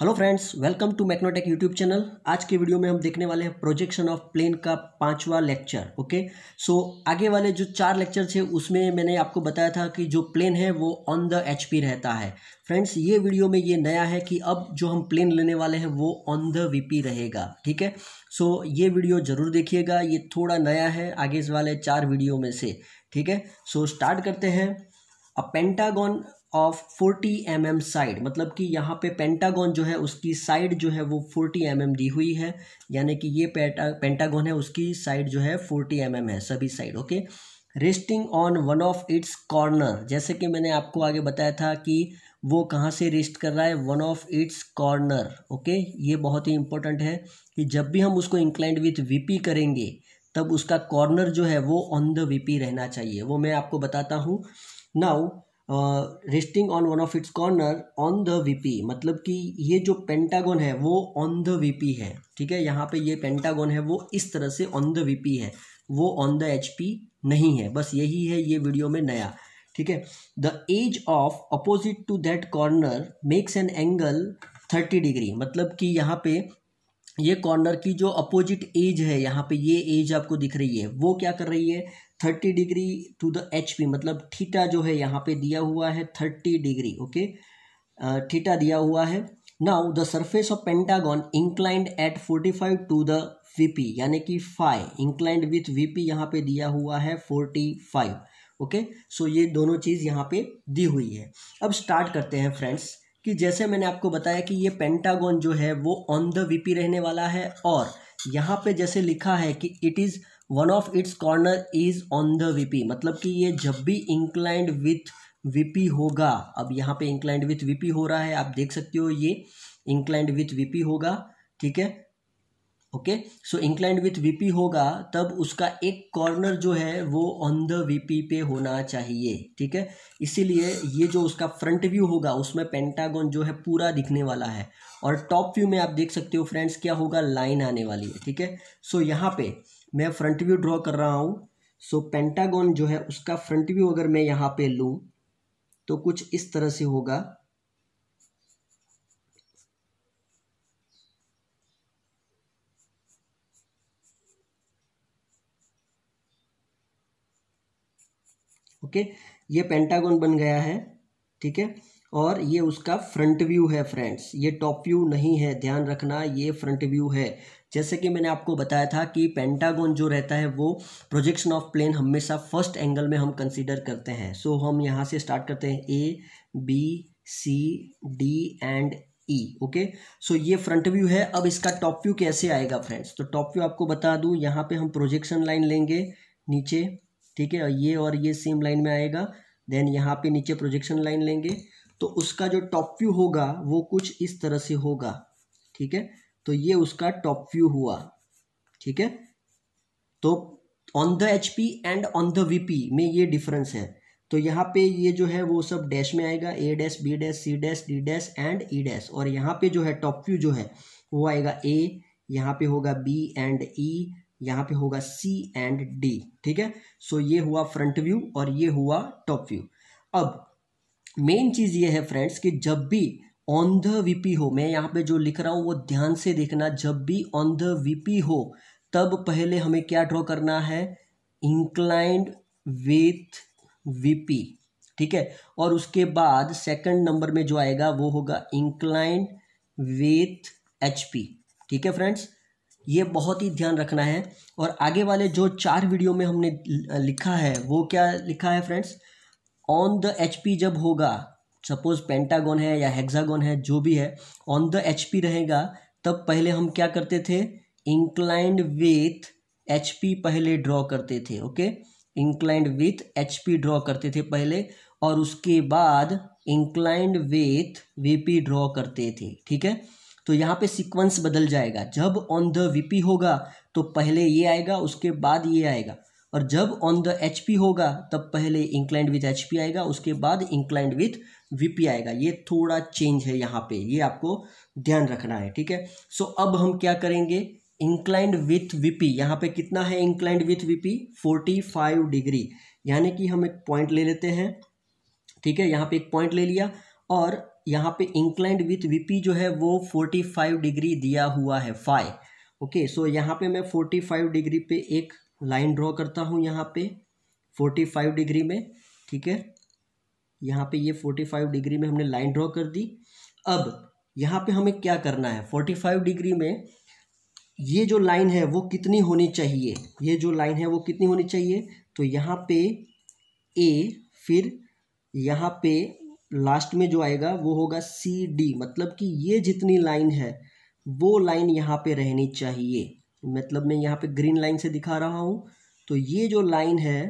hello friends welcome to Macnotech YouTube channel आज के video में हम देखने वाले हैं प्रोजेक्शन ऑफ प्लेन का पांचवा लेक्चर ओके सो आगे वाले जो चार लेक्चर थे उसमें मैंने आपको बताया था कि जो प्लेन है वो ऑन द एचपी रहता है फ्रेंड्स ये वीडियो में ये नया है कि अब जो हम प्लेन लेने वाले हैं वो ऑन द वीपी रहेगा ठीक है सो so, ये वीडियो जरूर देखिएगा ये थोड़ा नया है आगे वाले चार वीडियो में से ठीक है सो so, स्टार्ट करते हैं a pentagon of 40 m mm side मतलब कि यहाँ पे पेंटागन जो है उसकी साइड जो है वो 40 एम mm दी हुई है यानी कि ये पेंटागन है उसकी साइड जो है 40 एम mm है सभी side okay resting on one of its corner जैसे कि मैंने आपको आगे बताया था कि वो कहाँ से रेस्ट कर रहा है one of its corner okay ये बहुत ही इंपॉर्टेंट है कि जब भी हम उसको इंक्लाइंड विथ पी करेंगे तब उसका कॉर्नर जो है वो ऑन द पी रहना चाहिए वो मैं आपको बताता हूँ now resting on one of its corner on the VP मतलब कि ये जो पेंटागन है वो ऑन द वीपी है ठीक है यहाँ पे ये पेंटागन है वो इस तरह से ऑन द वीपी है वो ऑन द एचपी नहीं है बस यही है ये वीडियो में नया ठीक है the edge of opposite to that corner makes an angle thirty degree मतलब कि यहाँ पे ये कॉर्नर की जो अपोजिट एज है यहाँ पे ये एज आपको दिख रही है वो क्या कर रही है thirty degree to the H P मतलब थीटा जो है यहाँ पे दिया हुआ है थर्टी डिग्री ओके थीटा दिया हुआ है now the surface of pentagon inclined at forty five to the VP यानी कि five inclined with V P यहाँ पे दिया हुआ है फोर्टी फाइव ओके सो ये दोनों चीज़ यहाँ पे दी हुई है अब स्टार्ट करते हैं फ्रेंड्स कि जैसे मैंने आपको बताया कि ये पेंटागॉन जो है वो ऑन द वीपी रहने वाला है और यहाँ पे जैसे लिखा है कि it is one of its corner is on the VP मतलब कि ये जब भी इंक्लाइंड विथ वीपी होगा अब यहाँ पे इंक्लाइंड विथ वीपी हो रहा है आप देख सकते हो ये इंक्लाइंड विथ वीपी होगा ठीक है okay so inclined with VP होगा तब उसका एक कॉर्नर जो है वो ऑन द वीपी पे होना चाहिए ठीक है इसीलिए ये जो उसका फ्रंट व्यू होगा उसमें पेंटागन जो है पूरा दिखने वाला है और टॉप व्यू में आप देख सकते हो फ्रेंड्स क्या होगा लाइन आने वाली है ठीक है सो यहाँ पे मैं फ्रंट व्यू ड्रॉ कर रहा हूँ सो पेंटागॉन जो है उसका फ्रंट व्यू अगर मैं यहाँ पे लूँ तो कुछ इस तरह से होगा ओके ये पेंटागॉन बन गया है ठीक है और ये उसका फ्रंट व्यू है फ्रेंड्स ये टॉप व्यू नहीं है ध्यान रखना ये फ्रंट व्यू है जैसे कि मैंने आपको बताया था कि पेंटागन जो रहता है वो प्रोजेक्शन ऑफ प्लेन हमेशा फर्स्ट एंगल में हम कंसीडर करते हैं सो so, हम यहाँ से स्टार्ट करते हैं A B C D and E okay so ये फ्रंट व्यू है अब इसका टॉप व्यू कैसे आएगा फ्रेंड्स तो टॉप व्यू आपको बता दूँ यहाँ पे हम प्रोजेक्शन लाइन लेंगे नीचे ठीक है ये और ये सेम लाइन में आएगा देन यहाँ पे नीचे प्रोजेक्शन लाइन लेंगे तो उसका जो टॉप व्यू होगा वो कुछ इस तरह से होगा ठीक है तो ये उसका टॉप व्यू हुआ ठीक है तो on the H P and on the VP में ये डिफरेंस है तो यहाँ पे ये जो है वो सब डैश में आएगा A dash B dash C dash D dash and E dash और यहाँ पे जो है टॉप व्यू जो है वो आएगा ए यहाँ पे होगा बी एंड ई यहाँ पे होगा सी एंड डी ठीक है सो ये हुआ फ्रंट व्यू और ये हुआ टॉप व्यू अब मेन चीज़ ये है फ्रेंड्स कि जब भी ऑन द वीपी हो मैं यहाँ पे जो लिख रहा हूँ वो ध्यान से देखना जब भी ऑन द वीपी हो तब पहले हमें क्या ड्रॉ करना है इंक्लाइंड विथ वीपी ठीक है और उसके बाद सेकंड नंबर में जो आएगा वो होगा इंक्लाइंड विथ एचपी ठीक है फ्रेंड्स ये बहुत ही ध्यान रखना है और आगे वाले जो चार वीडियो में हमने लिखा है वो क्या लिखा है friends on the H P जब होगा सपोज पेंटागोन है या हेक्सागोन है जो भी है ऑन द एच पी रहेगा तब पहले हम क्या करते थे इंक्लाइंड विथ एच पी पहले ड्रॉ करते थे okay inclined with H P draw करते थे पहले और उसके बाद इंक्लाइंड विथ वीपी ड्रॉ करते थे ठीक है तो यहाँ पे सीक्वेंस बदल जाएगा जब ऑन द वीपी होगा तो पहले ये आएगा उसके बाद ये आएगा और जब ऑन द एच होगा तब पहले इंक्लाइंड विथ एच आएगा उसके बाद इंक्लाइंड विथ पी आएगा ये थोड़ा चेंज है यहाँ पे ये आपको ध्यान रखना है ठीक है सो अब हम क्या करेंगे इंक्लाइंड विथ पी यहाँ पे कितना है inclined with forty five degree यानी कि हम एक पॉइंट ले लेते हैं ठीक है यहाँ पे एक पॉइंट ले लिया और यहाँ पे इंक्लाइंड विथ पी जो है वो फाइव डिग्री दिया हुआ है फाइव ओके सो यहाँ पे मैं फाइव डिग्री पे एक लाइन ड्रॉ करता हूँ यहाँ पे फोर्टी फाइव डिग्री में ठीक है यहाँ पे ये फोर्टी फाइव डिग्री में हमने लाइन ड्रॉ कर दी अब यहाँ पे हमें क्या करना है फोर्टी फाइव डिग्री में ये जो लाइन है वो कितनी होनी चाहिए ये जो लाइन है वो कितनी होनी चाहिए तो यहाँ पे ए फिर यहाँ पे लास्ट में जो आएगा वो होगा सी डी मतलब कि ये जितनी लाइन है वो लाइन यहाँ पे रहनी चाहिए मतलब मैं यहाँ पे ग्रीन लाइन से दिखा रहा हूँ तो ये जो लाइन है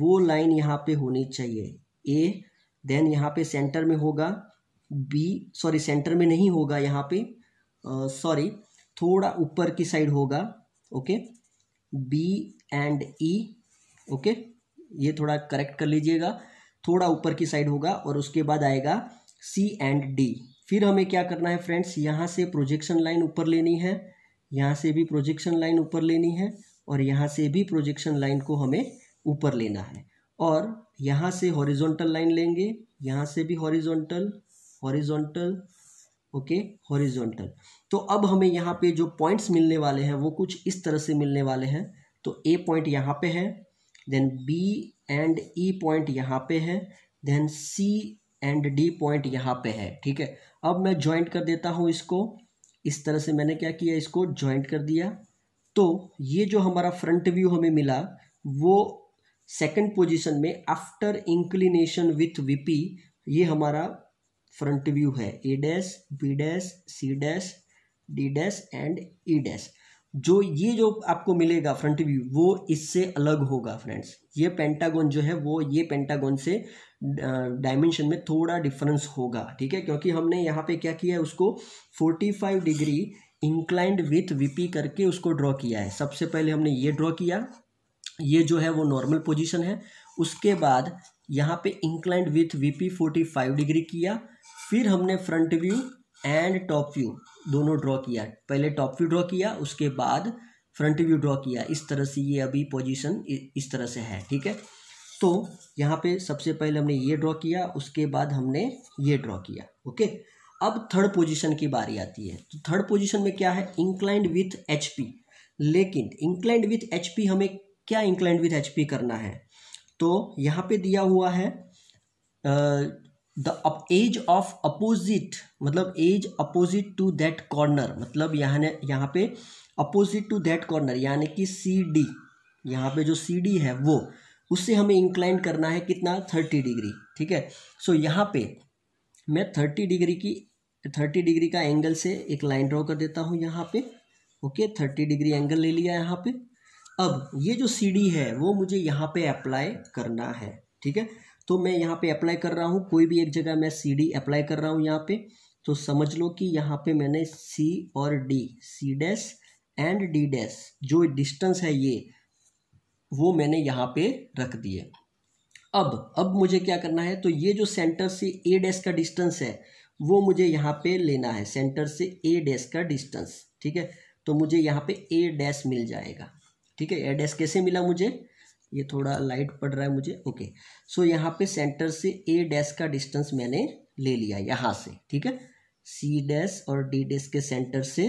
वो लाइन यहाँ पे होनी चाहिए ए देन यहाँ पे सेंटर में होगा बी सॉरी सेंटर में नहीं होगा यहाँ पे सॉरी uh, थोड़ा ऊपर की साइड होगा okay B and E okay ये थोड़ा करेक्ट कर लीजिएगा थोड़ा ऊपर की साइड होगा और उसके बाद आएगा सी एंड डी फिर हमें क्या करना है फ्रेंड्स यहाँ से प्रोजेक्शन लाइन ऊपर लेनी है यहाँ से भी प्रोजेक्शन लाइन ऊपर लेनी है और यहाँ से भी प्रोजेक्शन लाइन को हमें ऊपर लेना है और यहाँ से हॉरिजॉन्टल लाइन लेंगे यहाँ से भी हॉरिजॉन्टल हॉरिजॉन्टल ओके हॉरिजॉन्टल तो अब हमें यहाँ पे जो पॉइंट्स मिलने वाले हैं वो कुछ इस तरह से मिलने वाले हैं तो ए पॉइंट यहाँ पे है then B and E point यहाँ पे है then C and D point यहाँ पे है ठीक है अब मैं ज्वाइंट कर देता हूँ इसको इस तरह से मैंने क्या किया इसको ज्वाइंट कर दिया तो ये जो हमारा फ्रंट व्यू हमें मिला वो सेकंड पोजीशन में आफ्टर इंक्लिनेशन विथ वीपी ये हमारा फ्रंट व्यू है A dash B dash C dash D dash and E dash जो ये जो आपको मिलेगा फ्रंट व्यू वो इससे अलग होगा फ्रेंड्स ये पेंटागन जो है वो ये पेंटागन से डायमेंशन में थोड़ा डिफरेंस होगा ठीक है क्योंकि हमने यहाँ पे क्या किया है उसको 45 डिग्री इंक्लाइंड विथ वीपी करके उसको ड्रॉ किया है सबसे पहले हमने ये ड्रॉ किया ये जो है वो नॉर्मल पोजिशन है उसके बाद यहाँ पे इंक्लाइंड विथ वीपी 45 डिग्री किया फिर हमने front view and top view दोनों ड्रॉ किया पहले टॉप व्यू ड्रॉ किया उसके बाद फ्रंट व्यू ड्रॉ किया इस तरह से ये अभी पोजीशन इस तरह से है ठीक है तो यहाँ पे सबसे पहले हमने ये ड्रॉ किया उसके बाद हमने ये ड्रॉ किया ओके अब थर्ड पोजीशन की बारी आती है तो थर्ड पोजीशन में क्या है इंक्लाइंड विथ एच लेकिन इंक्लाइंड विथ एच हमें क्या इंक्लाइंड विथ एच करना है तो यहाँ पर दिया हुआ है द एज ऑफ अपोजिट मतलब edge opposite to that corner मतलब यहाँ यहाँ पे अपोजिट टू दैट कॉर्नर यानी कि सी डी यहाँ पे जो सी डी है वो उससे हमें इंक्लाइन करना है कितना थर्टी डिग्री ठीक है सो यहाँ पे मैं थर्टी डिग्री की थर्टी डिग्री का एंगल से एक लाइन ड्रॉ कर देता हूँ यहाँ पे ओके थर्टी डिग्री एंगल ले लिया यहाँ पे अब ये जो सी डी है वो मुझे यहाँ पे अप्लाई करना है ठीक है तो मैं यहाँ पे अप्लाई कर रहा हूँ कोई भी एक जगह मैं सी डी अप्लाई कर रहा हूँ यहाँ पे तो समझ लो कि यहाँ पे मैंने सी और D C dash and D dash जो डिस्टेंस है ये वो मैंने यहाँ पे रख दिए अब अब मुझे क्या करना है तो ये जो सेंटर से ए डैस का डिस्टेंस है वो मुझे यहाँ पे लेना है सेंटर से ए डैस का डिस्टेंस ठीक है तो मुझे यहाँ पे ए डैस मिल जाएगा ठीक है ए डैस कैसे मिला मुझे ये थोड़ा लाइट पड़ रहा है मुझे ओके सो यहाँ पे सेंटर से ए डैश का डिस्टेंस मैंने ले लिया यहाँ से ठीक है सी डैश और डी डैश के सेंटर से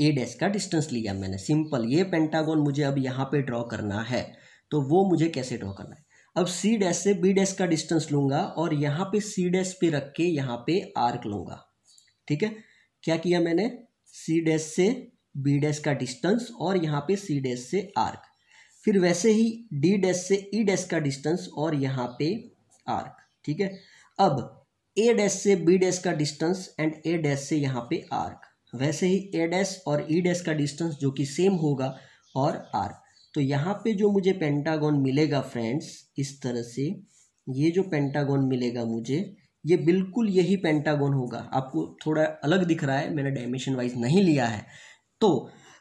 ए डैश का डिस्टेंस लिया मैंने सिंपल ये पेंटागोन मुझे अब यहाँ पे ड्रॉ करना है तो वो मुझे कैसे ड्रॉ करना है अब सी डैश से बी डैश का डिस्टेंस लूंगा और यहाँ पे सी डैश पे रख के यहाँ पे आर्क लूंगा ठीक है क्या किया मैंने सी डैश से बी डैश का डिस्टेंस और यहाँ पे सी डैश से आर्क फिर वैसे ही डी डैस से ई e डैस का डिस्टेंस और यहाँ पे आर्क ठीक है अब ए डैस से बी डैस का डिस्टेंस एंड ए डैस से यहाँ पे आर्क वैसे ही ए डैस और ई e डैस का डिस्टेंस जो कि सेम होगा और आर्क तो यहाँ पे जो मुझे पेंटागॉन मिलेगा फ्रेंड्स इस तरह से ये जो पेंटागॉन मिलेगा मुझे ये बिल्कुल यही पेंटागॉन होगा आपको थोड़ा अलग दिख रहा है मैंने डायमेंशन वाइज नहीं लिया है तो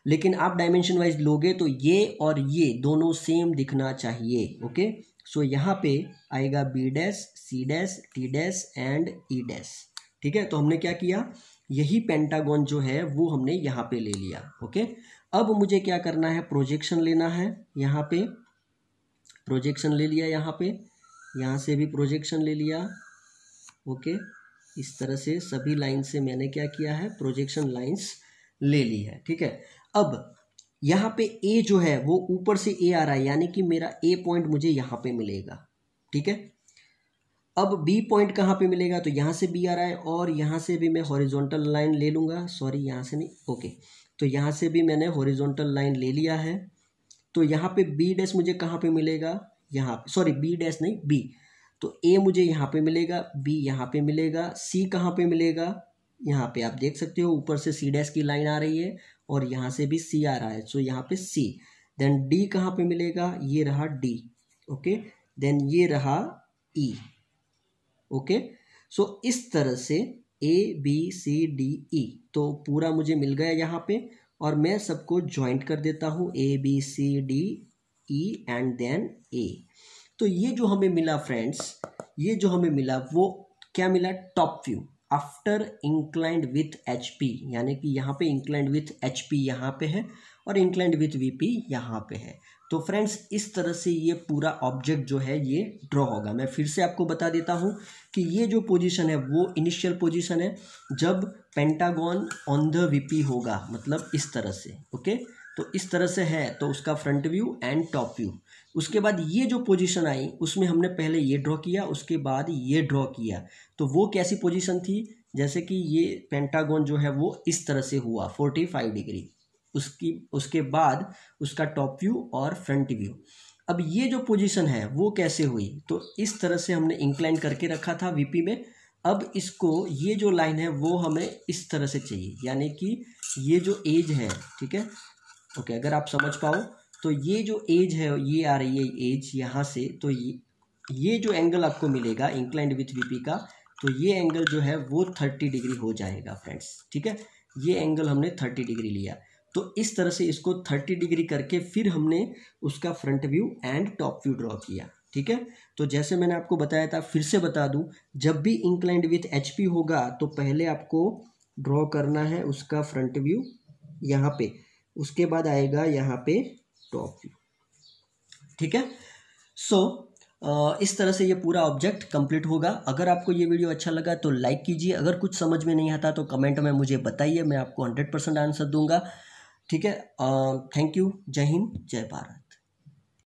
लेकिन आप डायमेंशन वाइज लोगे तो ये और ये दोनों सेम दिखना चाहिए ओके सो so, यहाँ पे आएगा B dash C dash T dash and E dash ठीक है तो हमने क्या किया यही पेंटागॉन जो है वो हमने यहाँ पे ले लिया ओके अब मुझे क्या करना है प्रोजेक्शन लेना है यहाँ पे प्रोजेक्शन ले लिया यहाँ पे यहाँ से भी प्रोजेक्शन ले लिया ओके इस तरह से सभी लाइन से मैंने क्या किया है प्रोजेक्शन लाइन्स ले ली है ठीक है अब यहाँ पे ए जो है वो ऊपर से ए आ रहा है यानी कि मेरा ए पॉइंट मुझे यहाँ पे मिलेगा ठीक है अब बी पॉइंट कहाँ पे मिलेगा तो यहाँ से बी आ रहा है और यहाँ से भी मैं हॉरिजॉन्टल लाइन ले लूँगा सॉरी यहाँ से नहीं ओके तो यहाँ से भी मैंने हॉरिजॉन्टल लाइन ले लिया है तो यहाँ पे बी डैश मुझे कहाँ पे मिलेगा यहाँ सॉरी बी डैश नहीं बी तो ए मुझे यहाँ पे मिलेगा बी यहाँ पे मिलेगा सी कहाँ पे मिलेगा यहाँ पे आप देख सकते हो ऊपर से सी डैश की लाइन आ रही है और यहाँ से भी सी आ रहा है सो so, यहाँ पे सी देन डी कहाँ पे मिलेगा ये रहा डी ओके देन ये रहा ई ओके सो इस तरह से ए बी सी डी ई तो पूरा मुझे मिल गया यहाँ पे और मैं सबको ज्वाइंट कर देता हूँ A B C D E and then A तो ये जो हमें मिला फ्रेंड्स ये जो हमें मिला वो क्या मिला top view after inclined with H P यानी कि यहाँ पे इंक्लाइंड विथ एच पी यहाँ पे है और इंक्लाइंड विथ वी पी यहाँ पे है तो फ्रेंड्स इस तरह से ये पूरा ऑब्जेक्ट जो है ये ड्रॉ होगा मैं फिर से आपको बता देता हूँ कि ये जो पोजीशन है वो इनिशियल पोजीशन है जब पेंटागॉन ऑन द वीपी होगा मतलब इस तरह से ओके तो इस तरह से है तो उसका front view and top view उसके बाद ये जो पोजीशन आई उसमें हमने पहले ये ड्रॉ किया उसके बाद ये ड्रॉ किया तो वो कैसी पोजीशन थी जैसे कि ये पेंटागोन जो है वो इस तरह से हुआ फोर्टी फाइव डिग्री उसकी उसके बाद उसका टॉप व्यू और फ्रंट व्यू अब ये जो पोजीशन है वो कैसे हुई तो इस तरह से हमने इंक्लाइन करके रखा था वीपी में अब इसको ये जो लाइन है वो हमें इस तरह से चाहिए यानी कि ये जो एज है ठीक है ओके अगर आप समझ पाओ तो ये जो एज है ये आ रही है एज यहाँ से तो ये ये जो एंगल आपको मिलेगा इंक्लाइंड विथ वीपी का तो ये एंगल जो है वो थर्टी डिग्री हो जाएगा फ्रेंड्स ठीक है ये एंगल हमने थर्टी डिग्री लिया तो इस तरह से इसको थर्टी डिग्री करके फिर हमने उसका front view and top view draw किया ठीक है तो जैसे मैंने आपको बताया था फिर से बता दूं जब भी इंक्लाइंड विथ एच होगा तो पहले आपको ड्रॉ करना है उसका फ्रंट व्यू यहाँ पे उसके बाद आएगा यहाँ पे टॉप व्यू ठीक है सो so, इस तरह से ये पूरा ऑब्जेक्ट कंप्लीट होगा अगर आपको ये वीडियो अच्छा लगा तो लाइक कीजिए अगर कुछ समझ में नहीं आता तो कमेंट में मुझे बताइए मैं आपको हंड्रेड परसेंट आंसर दूंगा ठीक है थैंक यू जय हिंद जय भारत